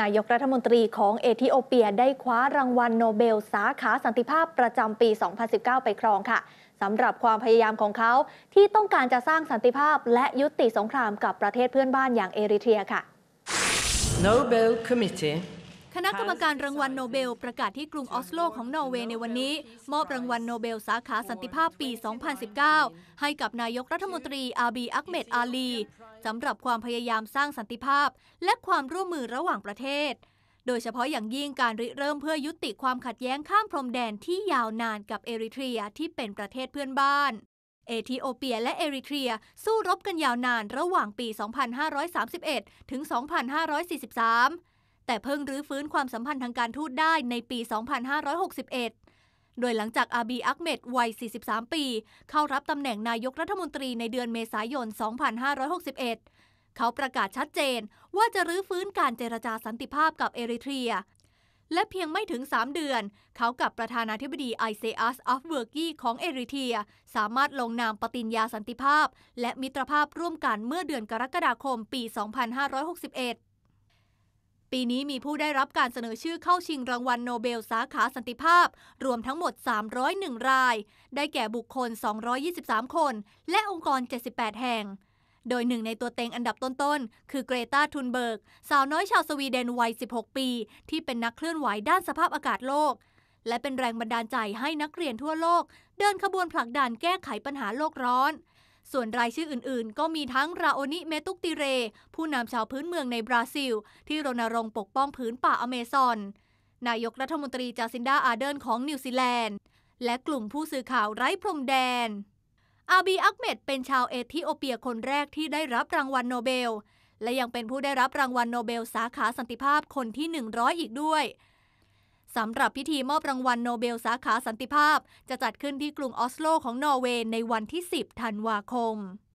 นายกรัฐมนตรีของเอธิโอเปีย ได้คว้ารางวัลโนเบลสาขาสันติภาพประจำปี 2019 ไปครองค่ะสำหรับความพยายามของเขาที่ต้องการจะสร้างสันติภาพและยุติสงครามกับประเทศเพื่อนบ้านอย่างเอริเทียค่ะ Nobel Committee คณะกรรมการรางวัลโนเบลประกาศที่กรุงออสโล ของนอร์เวย์ในวันนี้ มอบรางวัลโนเบลสาขาสันติภาพปี 2019 ให้กับนายกรัฐมนตรีอาบีอักเมดอาลีสำหรับความพยายามสร้างสันติภาพ และความร่วมมือระหว่างประเทศ โดยเฉพาะอย่างยิ่งการริเริ่มเพื่อยุติความขัดแย้งข้ามพรมแดน ที่ยาวนานกับเอริเทรียที่เป็นประเทศเพื่อนบ้าน เอธิโอเปียและเอริเทรีย สู้รบกันยาวนานระหว่างปี 2531 ถึง 2543แต่เพิ่งรื้อฟื้นความสัมพันธ์ทางการทูตได้ในปี 2561 โดยหลังจากอาบีอักเมดวัย 43 ปี เข้ารับตำแหน่งนายกรัฐมนตรีในเดือนเมษายน 2561 เขาประกาศชัดเจนว่าจะรื้อฟื้นการเจรจาสันติภาพกับเอริเทรีย และเพียงไม่ถึง 3 เดือน เขากับประธานาธิบดีไอเซอัสอัฟเวอร์กี้ของเอริเทียสามารถลงนามปฏิญญาสันติภาพและมิตรภาพร่วมกันเมื่อเดือนกรกฎาคมปี 2561ปีนี้มีผู้ได้รับการเสนอชื่อเข้าชิงรางวัลโนเบลสาขาสันติภาพ รวมทั้งหมด 301 ราย ได้แก่บุคคล 223 คน และองค์กร 78 แห่ง โดยหนึ่งในตัวเต็งอันดับต้น ๆ คือเกรตาทุนเบิร์กสาวน้อยชาวสวีเดนวัย 16 ปี ที่เป็นนักเคลื่อนไหวด้านสภาพอากาศโลก และเป็นแรงบันดาลใจให้นักเรียนทั่วโลก เดินขบวนผลักดันแก้ไขปัญหาโลกร้อนส่วนรายชื่ออื่นๆ ก็มีทั้งราโอนิเมตุกติเร ผู้นำชาวพื้นเมืองในบราซิล ที่รณรงค์ปกป้องพื้นป่าอเมซอน นายกรัฐมนตรีจาซินดาอาเดนของนิวซีแลนด์ และกลุ่มผู้สื่อข่าวไร้พรมแดน อาบีอักเมดเป็นชาวเอธิโอเปียคนแรกที่ได้รับรางวัลโนเบล และยังเป็นผู้ได้รับรางวัลโนเบลสาขาสันติภาพคนที่ 100 อีกด้วยสำหรับพิธีมอบรางวัลโนเบลสาขาสันติภาพจะจัดขึ้นที่กรุงออสโลของนอร์เวย์ในวันที่ 10ธันวาคม